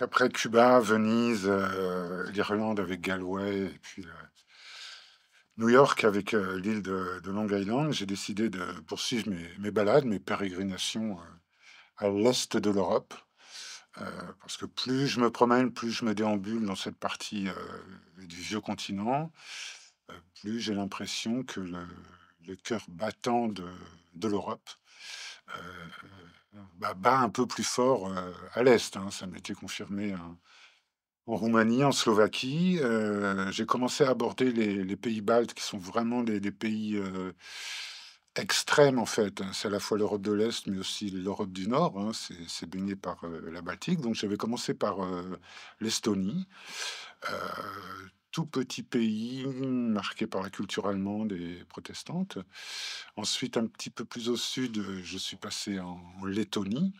après Cuba, Venise, euh, l'Irlande avec Galway, et puis euh, New York avec euh, l'île de, Long Island, j'ai décidé de poursuivre mes, balades, mes pérégrinations à l'est de l'Europe. parce que plus je me promène, plus je me déambule dans cette partie du vieux continent, plus j'ai l'impression que le, cœur battant de l'Europe euh, euh, bas un peu plus fort euh, à l'Est. Hein. Ça m'a été confirmé hein, en Roumanie, en Slovaquie. J'ai commencé à aborder les, pays baltes qui sont vraiment des, pays extrêmes, en fait. Hein. C'est à la fois l'Europe de l'Est, mais aussi l'Europe du Nord. C'est baigné par la Baltique. Donc j'avais commencé par l'Estonie. Euh, tout petit pays marqué par la culture allemande et protestante. Ensuite, un petit peu plus au sud, je suis passé en, Lettonie,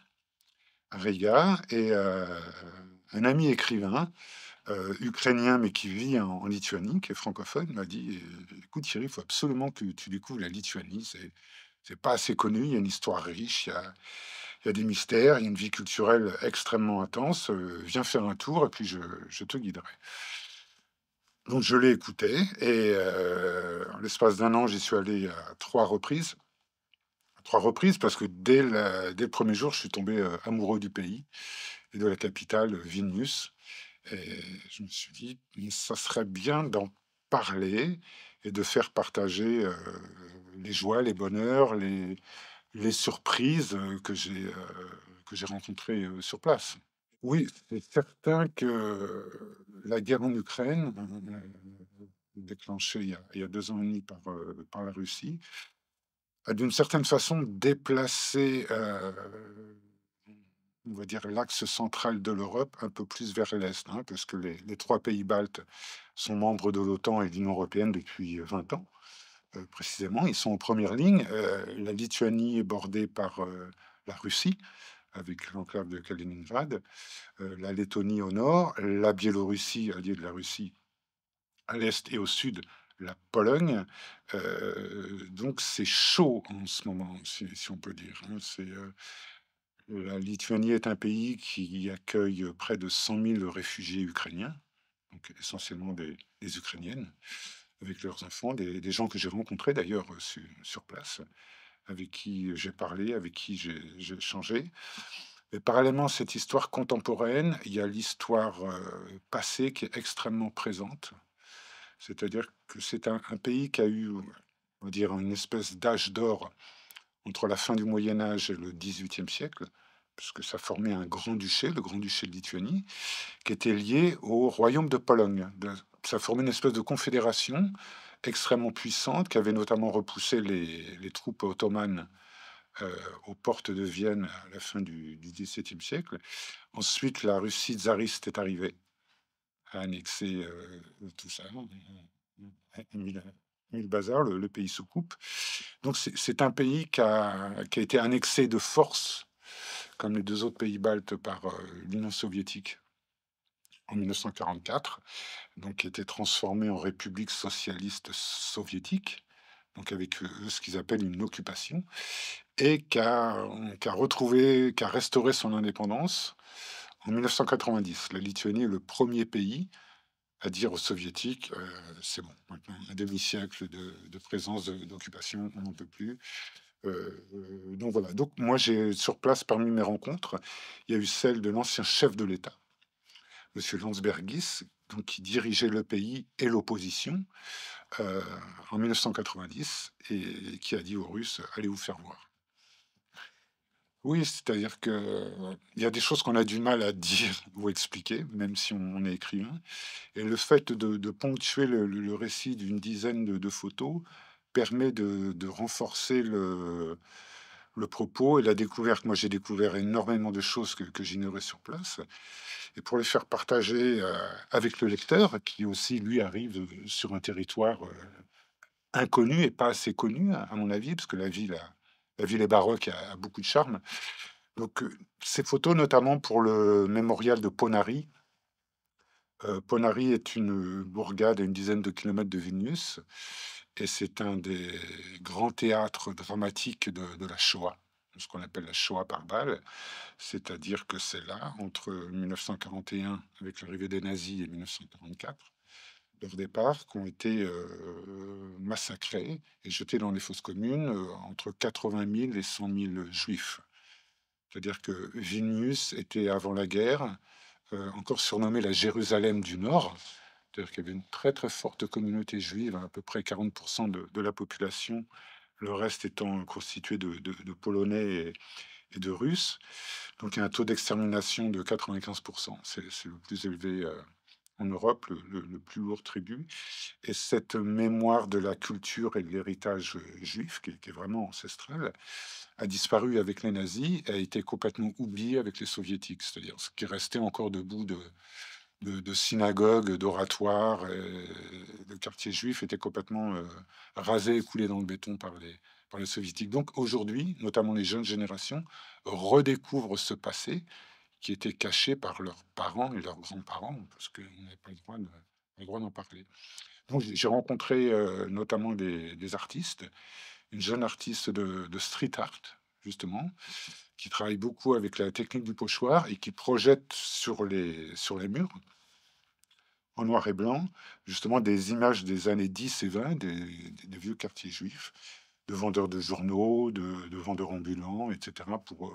à Riga, et euh, un ami écrivain euh, ukrainien, mais qui vit en, Lituanie, qui est francophone, m'a dit euh, Écoute, Thierry, il faut absolument que tu découvres la Lituanie. C'est, pas assez connu, il y a une histoire riche, il y a, des mystères, il y a une vie culturelle extrêmement intense. viens faire un tour et puis je, je te guiderai. Donc je l'ai écouté et euh, en l'espace d'un an, j'y suis allé à trois reprises. trois reprises parce que dès, dès, le premier jour, je suis tombé euh, amoureux du pays et de la capitale, Vilnius. Et je me suis dit, ça serait bien d'en parler et de faire partager euh, les joies, les bonheurs, les, les surprises que j'ai rencontrées sur place. Oui, c'est certain que la guerre en Ukraine, euh, euh, déclenchée il y, a, deux ans et demi par, la Russie, a d'une certaine façon déplacé, euh, on va dire, l'axe central de l'Europe un peu plus vers l'Est, hein, parce que les, les, trois pays baltes sont membres de l'OTAN et de l'Union européenne depuis 20 ans, précisément. Ils sont en première ligne. la Lituanie est bordée par la Russie avec l'enclave de Kaliningrad, euh, la Lettonie au nord, la Biélorussie, alliée de la Russie, à l'est et au sud, la Pologne. Euh, donc c'est chaud en ce moment, si, on peut dire. Hein. C'est, euh, la Lituanie est un pays qui accueille près de 100 000 réfugiés ukrainiens, donc essentiellement des, Ukrainiennes, avec leurs enfants, des, gens que j'ai rencontrés d'ailleurs sur place avec qui j'ai parlé, avec qui j'ai changé. Mais parallèlement à cette histoire contemporaine, il y a l'histoire euh, passée qui est extrêmement présente. C'est-à-dire que c'est un, un, pays qui a eu, on va dire, une espèce d'âge d'or entre la fin du Moyen Âge et le XVIIIe siècle, puisque ça formait un grand-duché, le grand-duché de Lituanie, qui était lié au royaume de Pologne. ça formait une espèce de confédération extrêmement puissante qui avait notamment repoussé les, troupes ottomanes euh, aux portes de Vienne à la fin du, XVIIe siècle. Ensuite, la Russie tsariste est arrivée, à annexer euh, tout ça, mille, bazar, le, le, pays se coupe. Donc c'est un pays qui a, été annexé de force, comme les deux autres pays baltes, par euh, l'Union soviétique en 1944, donc qui était transformée en République socialiste soviétique, donc avec euh, ce qu'ils appellent une occupation, et qui a, retrouvé, qui restauré son indépendance en 1990. La Lituanie est le premier pays à dire aux soviétiques, euh, c'est bon, un demi-siècle de, de, présence d'occupation, on n'en peut plus. Euh, donc voilà, donc moi j'ai sur place parmi mes rencontres, il y a eu celle de l'ancien chef de l'État, M. Landsbergis, donc, qui dirigeait le pays et l'opposition euh, en 1990 et, qui a dit aux Russes allez vous faire voir. Oui, c'est-à-dire qu'il il y a des choses qu'on a du mal à dire ou expliquer, même si on, est écrivain. Et le fait de, ponctuer le, récit d'une dizaine de, photos permet de renforcer le, le propos et la découverte. Moi, j'ai découvert énormément de choses que, que j'ignorais sur place. Et pour les faire partager euh, avec le lecteur, qui aussi, lui, arrive euh, sur un territoire euh, inconnu et pas assez connu, à, mon avis, parce que la ville, la ville est baroque a, a beaucoup de charme. Donc, ces photos, notamment pour le mémorial de Ponari. Ponari est une bourgade à une dizaine de kilomètres de Vénus et c'est un des grands théâtres dramatiques de, la Shoah, ce qu'on appelle la Shoah par balle, c'est-à-dire que c'est là, entre 1941, avec l'arrivée des nazis, et 1944, leur départ, qu'ont été euh, massacrés et jetés dans les fosses communes euh, entre 80 000 et 100 000 juifs. C'est-à-dire que Vilnius était avant la guerre euh, encore surnommée la Jérusalem du Nord, c'est-à-dire qu'il y avait une très très forte communauté juive, hein, à, peu près 40% de, la population, le reste étant constitué de, Polonais et, de Russes. Donc il y a un taux d'extermination de 95%. C'est le plus élevé euh, en Europe, le, plus lourd tribut. Et cette mémoire de la culture et de l'héritage euh, juif, qui, qui, est vraiment ancestral, a disparu avec les nazis, a été complètement oubliée avec les soviétiques. C'est-à-dire ce qui restait encore debout de de, synagogues, d'oratoires, de quartier juif était complètement euh, rasé, et coulé dans le béton par les, par les soviétiques. Donc aujourd'hui, notamment les jeunes générations, redécouvrent ce passé qui était caché par leurs parents et leurs grands-parents, parce qu'on n'avait pas le droit, de, d'en parler. j'ai rencontré euh, notamment des, artistes, une jeune artiste de street art, justement, qui travaille beaucoup avec la technique du pochoir et qui projette sur les, sur les murs, en noir et blanc, justement des images des années 10 et 20, des, vieux quartiers juifs, de vendeurs de journaux, de, vendeurs ambulants, etc., euh,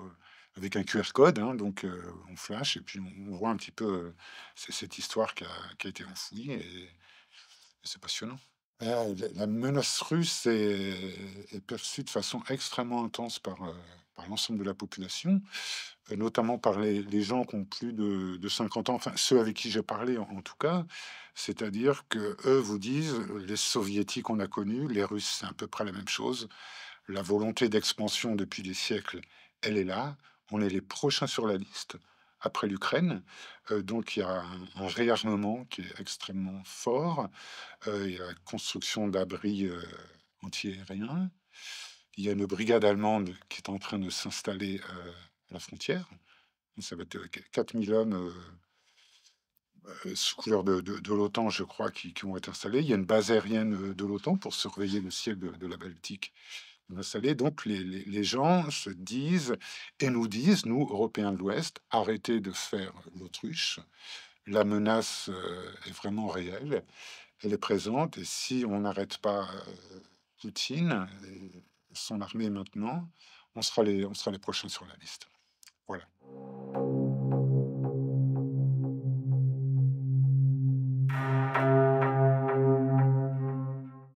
avec un QR code. Hein, donc euh, on flash et puis on, voit un petit peu euh, cette histoire qui a, été enfouie et c'est passionnant la menace russe est, perçue de façon extrêmement intense par, euh, l'ensemble de la population, euh, notamment par les, gens qui ont plus de, 50 ans, enfin ceux avec qui j'ai parlé en, tout cas, c'est-à-dire que eux vous disent les soviétiques on a connu, les russes c'est à peu près la même chose, la volonté d'expansion depuis des siècles, elle est là, on est les prochains sur la liste après l'Ukraine. Euh, donc il y a un, réarmement qui est extrêmement fort. Euh, il y a la construction d'abris euh, antiaériens. Il y a une brigade allemande qui est en train de s'installer euh, à la frontière. Ça va être 4000 hommes sous couleur de, l'OTAN, je crois, qui, vont être installés. Il y a une base aérienne de l'OTAN pour surveiller le ciel de, de la Baltique donc les, gens se disent et nous disent, nous, Européens de l'Ouest, arrêtez de faire l'autruche. La menace euh, est vraiment réelle, elle est présente, et si on n'arrête pas euh, Poutine et son armée maintenant, on sera, les, on sera les prochains sur la liste. Voilà.